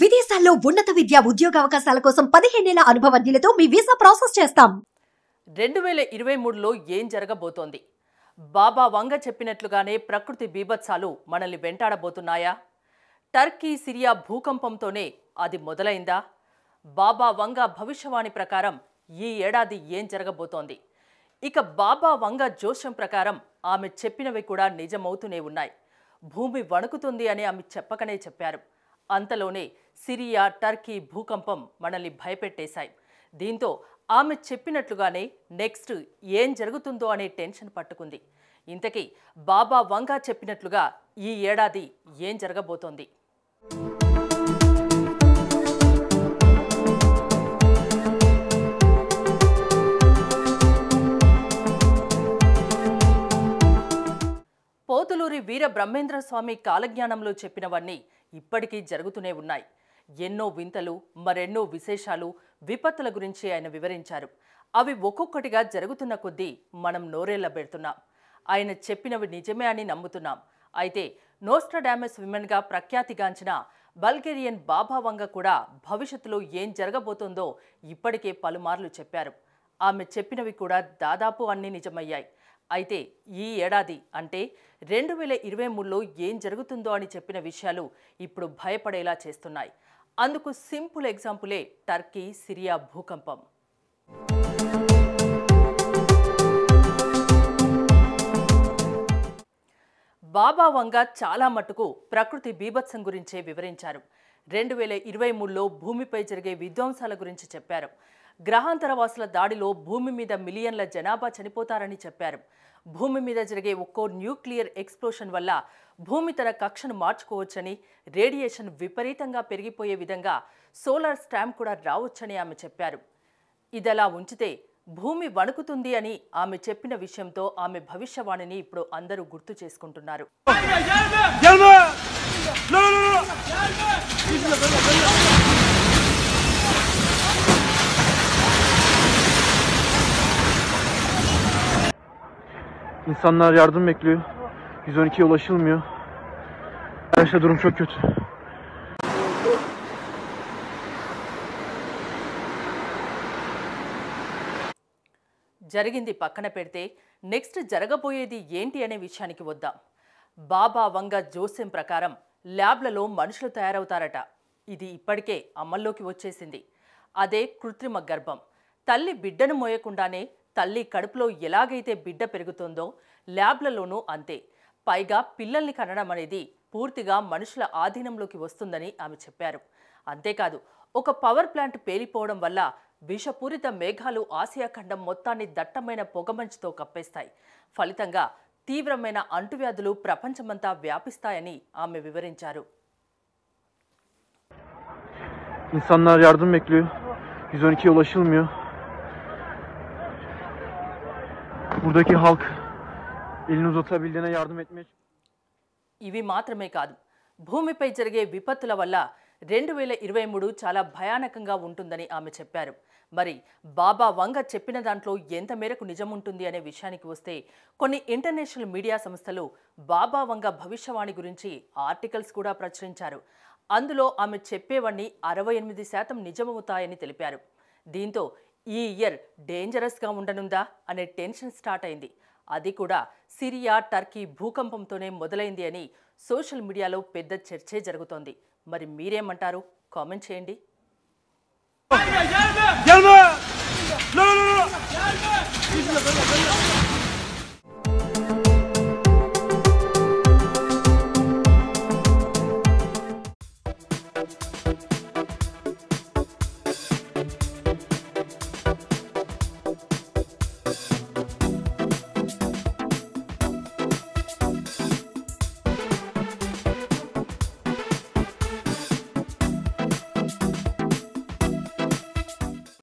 విదేశాల్లో ఉన్నత విద్య ఉద్యోగ అవకాశాల కోసం పదిహేనేళ్ల అనుభవజ్ఞులతో మీ వీసా ప్రాసెస్ చేస్తాం రెండు వేల ఇరవై మూడులో ఏం జరగబోతోంది బాబా వంగ చెప్పినట్లుగానే ప్రకృతి బీభత్సాలు మనల్ని వెంటాడబోతున్నాయా టర్కీ సిరియా భూకంపంతోనే అది మొదలైందా బాబా వంగ భవిష్యవాణి ప్రకారం ఈ ఏడాది ఏం జరగబోతోంది ఇక బాబా వంగ జోష్యం ప్రకారం ఆమె చెప్పినవి కూడా నిజమవుతూనే ఉన్నాయి భూమి వణుకుతుంది అని ఆమె చెప్పకనే చెప్పారు అంతలోనే సిరియా టర్కీ భూకంపం మనల్ని భయపెట్టేశాయి దీంతో ఆమె చెప్పినట్లుగానే నెక్స్ట్ ఏం జరుగుతుందో అనే టెన్షన్ పట్టుకుంది ఇంతకీ బాబా వంగా చెప్పినట్లుగా ఈ ఏడాది ఏం జరగబోతోంది వీర బ్రహ్మేంద్ర స్వామి కాలజ్ఞానంలో చెప్పినవన్నీ ఇప్పటికీ జరుగుతూనే ఉన్నాయి ఎన్నో వింతలు మరెన్నో విశేషాలు విపత్తుల గురించి ఆయన వివరించారు అవి ఒక్కొక్కటిగా జరుగుతున్న కొద్దీ మనం నోరేళ్లబెడుతున్నాం ఆయన చెప్పినవి నిజమే అని నమ్ముతున్నాం అయితే విమెన్ విమెన్గా ప్రఖ్యాతిగాంచిన బల్గేరియన్ బాబా వంగ కూడా భవిష్యత్తులో ఏం జరగబోతోందో ఇప్పటికే పలుమార్లు చెప్పారు ఆమె చెప్పినవి కూడా దాదాపు అన్నీ నిజమయ్యాయి అయితే ఈ ఏడాది అంటే రెండు వేల ఇరవై మూడులో ఏం జరుగుతుందో అని చెప్పిన విషయాలు ఇప్పుడు భయపడేలా చేస్తున్నాయి అందుకు సింపుల్ ఎగ్జాంపులే టర్కీ సిరియా భూకంపం బాబా వంగ చాలా మటుకు ప్రకృతి బీభత్సం గురించే వివరించారు రెండు వేల ఇరవై మూడులో భూమిపై జరిగే విధ్వంసాల గురించి చెప్పారు గ్రహాంతరవాసుల దాడిలో భూమి మీద మిలియన్ల జనాభా చనిపోతారని చెప్పారు భూమి మీద జరిగే ఒక్కో న్యూక్లియర్ ఎక్స్ప్లోషన్ వల్ల భూమి తన కక్షను మార్చుకోవచ్చని రేడియేషన్ విపరీతంగా పెరిగిపోయే విధంగా సోలార్ స్టామ్ కూడా రావచ్చని ఆమె చెప్పారు ఇదలా ఉంచితే భూమి వణుకుతుంది అని ఆమె చెప్పిన విషయంతో ఆమె భవిష్యవాణిని ఇప్పుడు అందరూ గుర్తు చేసుకుంటున్నారు İnsanlar yardım bekliyor. 112'ye ulaşılmıyor. Arkadaşlar durum çok kötü. జరిగింది పక్కన పెడితే నెక్స్ట్ జరగబోయేది ఏంటి అనే విషయానికి వద్దాం బాబా వంగ జోస్యం ప్రకారం ల్యాబ్లలో మనుషులు తయారవుతారట ఇది ఇప్పటికే అమల్లోకి వచ్చేసింది అదే కృత్రిమ గర్భం తల్లి బిడ్డను మోయకుండానే తల్లి కడుపులో ఎలాగైతే బిడ్డ పెరుగుతుందో ల్యాబ్లలోనూ అంతే పైగా పిల్లల్ని కనడం అనేది పూర్తిగా మనుషుల ఆధీనంలోకి వస్తుందని ఆమె చెప్పారు అంతేకాదు ఒక పవర్ ప్లాంట్ పేలిపోవడం వల్ల విషపూరిత మేఘాలు ఆసియా ఖండం మొత్తాన్ని దట్టమైన పొగమంచుతో కప్పేస్తాయి ఫలితంగా తీవ్రమైన అంటువ్యాధులు ప్రపంచమంతా వ్యాపిస్తాయని ఆమె వివరించారు İnsanlar yardım bekliyor. 112'ye ulaşılmıyor. buradaki halk elini uzatabildiğine yardım etmeye ఇవి మాత్రమే కాదు భూమిపై జరిగే విపత్తుల వల్ల రెండు వేల ఇరవై మూడు చాలా భయానకంగా ఉంటుందని ఆమె చెప్పారు మరి బాబా వంగ చెప్పిన దాంట్లో ఎంత మేరకు నిజం ఉంటుంది అనే విషయానికి వస్తే కొన్ని ఇంటర్నేషనల్ మీడియా సంస్థలు బాబా వంగ భవిష్యవాణి గురించి ఆర్టికల్స్ కూడా ప్రచురించారు అందులో ఆమె చెప్పేవన్నీ అరవై ఎనిమిది శాతం నిజమవుతాయని తెలిపారు దీంతో ఈ ఇయర్ డేంజరస్గా ఉండనుందా అనే టెన్షన్ స్టార్ట్ అయింది అది కూడా సిరియా టర్కీ భూకంపంతోనే మొదలైంది అని సోషల్ మీడియాలో పెద్ద చర్చే జరుగుతోంది మరి మీరేమంటారు కామెంట్ చేయండి